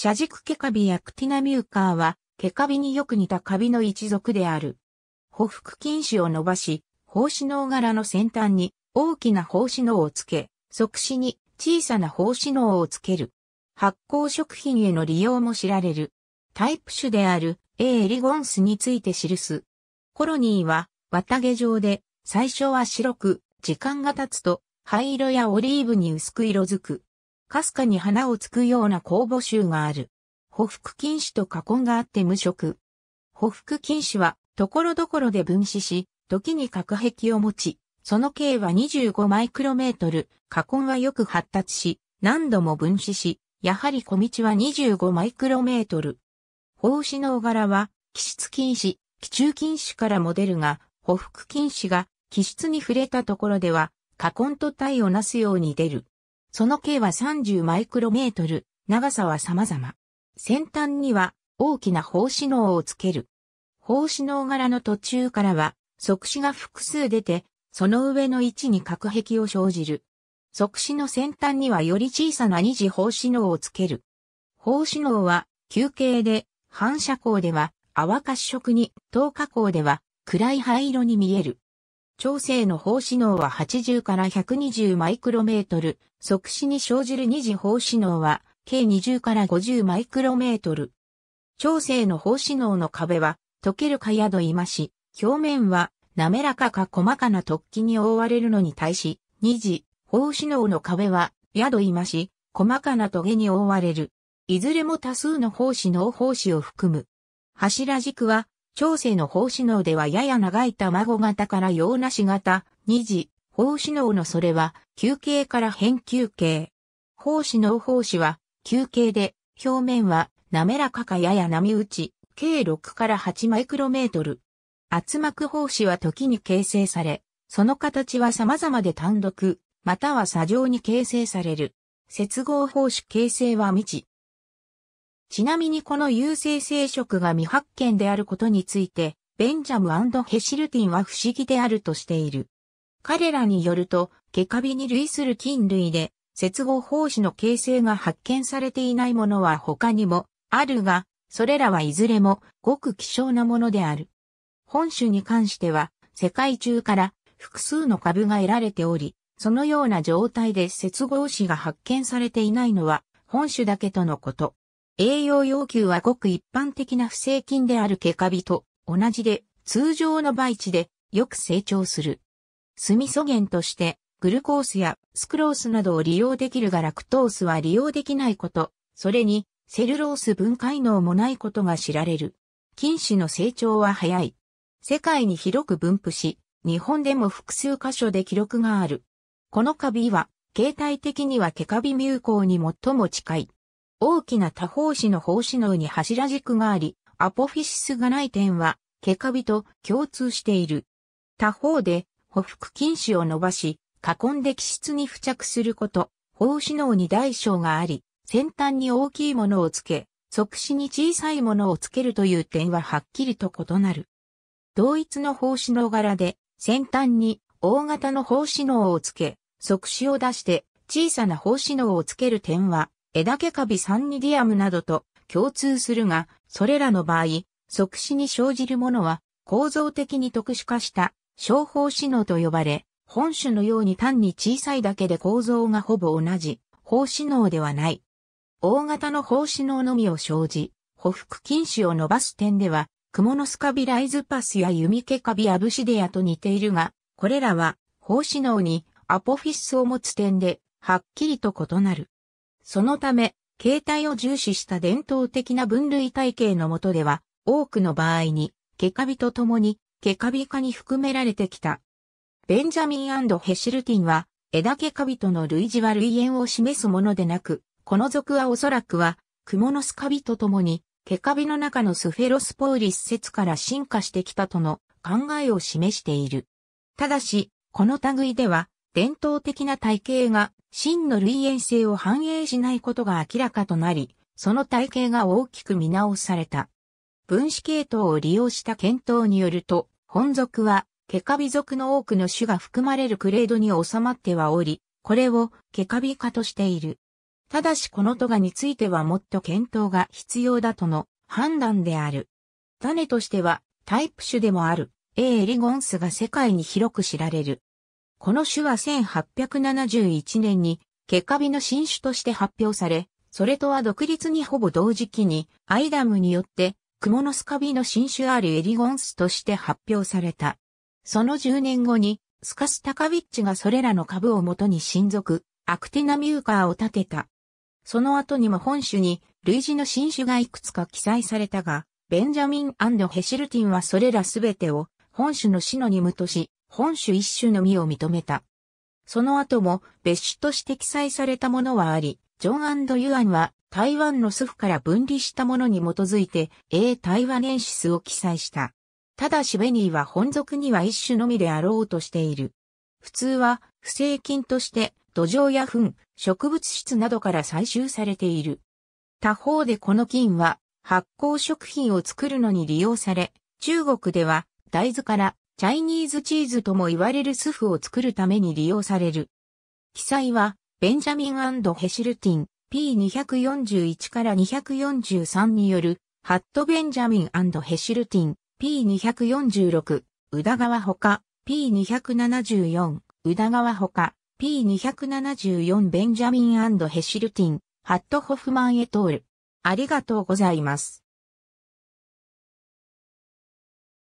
車軸ケカビやクティナミューカーは、ケカビによく似たカビの一族である。匍匐禁止を伸ばし、胞子脳柄の先端に大きな胞子脳をつけ、即死に小さな胞子脳をつける。発酵食品への利用も知られる。タイプ種である A エリゴンスについて記す。コロニーは綿毛状で、最初は白く、時間が経つと灰色やオリーブに薄く色づく。かすかに花をつくような公募臭がある。補服菌糸と過根があって無色。補服菌糸は、ところどころで分子し、時に核壁を持ち、その径は25マイクロメートル、過根はよく発達し、何度も分子し、やはり小道は25マイクロメートル。胞子の柄は、気質菌糸、気中菌糸からも出るが、補服菌糸が気質に触れたところでは、過根と体をなすように出る。その径は30マイクロメートル、長さは様々。先端には大きな胞子脳をつける。胞子能柄の途中からは、即死が複数出て、その上の位置に隔壁を生じる。即死の先端にはより小さな二次胞子脳をつける。胞子脳は、球形で、反射光では、淡褐色に、透過光では、暗い灰色に見える。調整の放射能は80から120マイクロメートル、即死に生じる二次放射能は計20から50マイクロメートル。調整の放射能の壁は溶けるかやどいまし、表面は滑らかか細かな突起に覆われるのに対し、二次放射能の壁はやどいまし、細かな棘に覆われる。いずれも多数の放射能放射を含む。柱軸は長生の胞子脳ではやや長い卵型から洋梨型、二次、胞子脳のそれは、球形から変球形。胞子脳胞子は、球形で、表面は、滑らかかやや波打ち、計6から8マイクロメートル。圧膜胞子は時に形成され、その形は様々で単独、または砂上に形成される。接合胞子形成は未知。ちなみにこの有性生殖が未発見であることについて、ベンジャムヘシルティンは不思議であるとしている。彼らによると、ケカビに類する菌類で、接合胞子の形成が発見されていないものは他にもあるが、それらはいずれもごく希少なものである。本種に関しては、世界中から複数の株が得られており、そのような状態で接合子が発見されていないのは本種だけとのこと。栄養要求はごく一般的な不正菌であるケカビと同じで通常の培地でよく成長する。炭素源としてグルコースやスクロースなどを利用できるがラクトースは利用できないこと、それにセルロース分解能もないことが知られる。菌糸の成長は早い。世界に広く分布し、日本でも複数箇所で記録がある。このカビは、形態的にはケカビミュコに最も近い。大きな多方子の方子脳に柱軸があり、アポフィシスがない点は、毛カビと共通している。他方で、補腹筋子を伸ばし、囲んで気質に付着すること、方子脳に大小があり、先端に大きいものをつけ、即死に小さいものをつけるという点ははっきりと異なる。同一の方子脳柄で、先端に大型の方子脳をつけ、即死を出して小さな方子脳をつける点は、枝毛カビサンニディアムなどと共通するが、それらの場合、即死に生じるものは構造的に特殊化した小胞死脳と呼ばれ、本種のように単に小さいだけで構造がほぼ同じ、胞死脳ではない。大型の胞死脳のみを生じ、補服筋腫を伸ばす点では、クモノスカビライズパスやユミケカビアブシデアと似ているが、これらは、胞死脳にアポフィスを持つ点で、はっきりと異なる。そのため、形態を重視した伝統的な分類体系の下では、多くの場合に、ケカビと共に、ケカビ化に含められてきた。ベンジャミンヘシルティンは、枝ケカビとの類似は類縁を示すものでなく、この属はおそらくは、クモノスカビと共に、ケカビの中のスフェロスポーリス説から進化してきたとの考えを示している。ただし、この類では、伝統的な体型が真の類縁性を反映しないことが明らかとなり、その体系が大きく見直された。分子系統を利用した検討によると、本属は、ケカビ属の多くの種が含まれるクレードに収まってはおり、これをケカビ化としている。ただしこのトガについてはもっと検討が必要だとの判断である。種としてはタイプ種でもある A エリゴンスが世界に広く知られる。この種は1871年に、ケカビの新種として発表され、それとは独立にほぼ同時期に、アイダムによって、クモノスカビの新種あるエリゴンスとして発表された。その10年後に、スカスタカビッチがそれらの株をもとに親族、アクテナミューカーを建てた。その後にも本種に類似の新種がいくつか記載されたが、ベンジャミンヘシルティンはそれらすべてを本種の死の任務とし、本種一種のみを認めた。その後も別種として記載されたものはあり、ジョンユアンは台湾のスフから分離したものに基づいて A 台湾年シスを記載した。ただしベニーは本属には一種のみであろうとしている。普通は不正菌として土壌や糞、植物質などから採集されている。他方でこの菌は発酵食品を作るのに利用され、中国では大豆からチャイニーズチーズとも言われるスフを作るために利用される。記載は、ベンジャミンヘシルティン P241 から243による、ハット・ベンジャミンヘシルティン P246、宇田川ほか P274、宇田川ほか P274 ベンジャミンヘシルティン、ハット・ホフマン・へ通る。ありがとうございます。